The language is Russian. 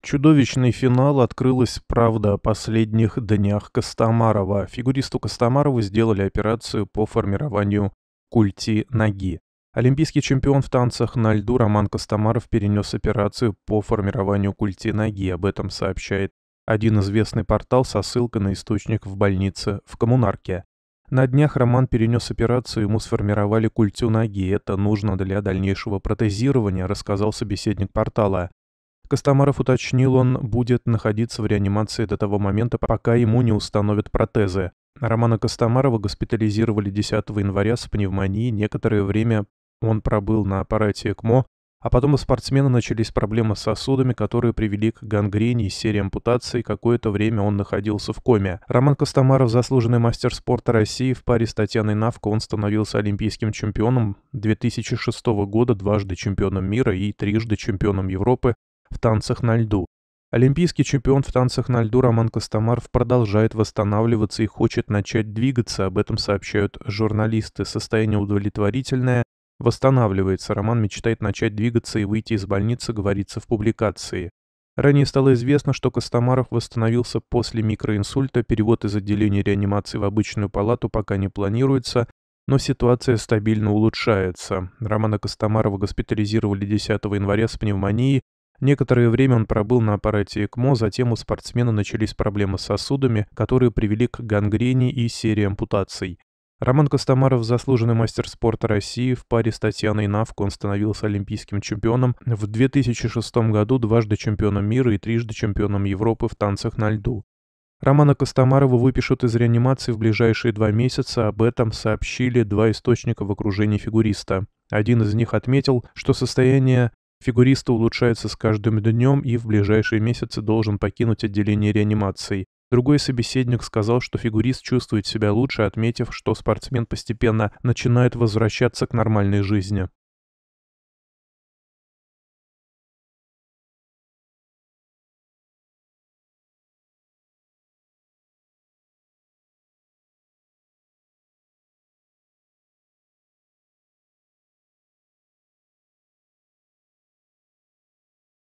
Чудовищный финал открылась правда о последних днях Костомарова. Фигуристу Костомарову сделали операцию по формированию культи ноги. Олимпийский чемпион в танцах на льду Роман Костомаров перенес операцию по формированию культи ноги. Об этом сообщает один известный портал со ссылкой на источник в больнице в Коммунарке. На днях Роман перенес операцию, ему сформировали культю ноги. Это нужно для дальнейшего протезирования, рассказал собеседник портала. Костомаров уточнил, он будет находиться в реанимации до того момента, пока ему не установят протезы. Романа Костомарова госпитализировали 10 января с пневмонией. Некоторое время он пробыл на аппарате ЭКМО, а потом у спортсмена начались проблемы с сосудами, которые привели к гангрене и серии ампутаций. Какое-то время он находился в коме. Роман Костомаров, заслуженный мастер спорта России, в паре с Татьяной Навко он становился олимпийским чемпионом 2006 года, дважды чемпионом мира и трижды чемпионом Европы в танцах на льду. Олимпийский чемпион в танцах на льду Роман Костомаров продолжает восстанавливаться и хочет начать двигаться, об этом сообщают журналисты. Состояние удовлетворительное, восстанавливается. Роман мечтает начать двигаться и выйти из больницы, говорится в публикации. Ранее стало известно, что Костомаров восстановился после микроинсульта, перевод из отделения реанимации в обычную палату пока не планируется, но ситуация стабильно улучшается. Романа Костомарова госпитализировали 10 января с пневмонией, Некоторое время он пробыл на аппарате ЭКМО, затем у спортсмена начались проблемы с сосудами, которые привели к гангрене и серии ампутаций. Роман Костомаров, заслуженный мастер спорта России, в паре с Татьяной Навко он становился олимпийским чемпионом, в 2006 году дважды чемпионом мира и трижды чемпионом Европы в танцах на льду. Романа Костомарова выпишут из реанимации в ближайшие два месяца, об этом сообщили два источника в окружении фигуриста. Один из них отметил, что состояние Фигуриста улучшается с каждым днем и в ближайшие месяцы должен покинуть отделение реанимации. Другой собеседник сказал, что фигурист чувствует себя лучше, отметив, что спортсмен постепенно начинает возвращаться к нормальной жизни.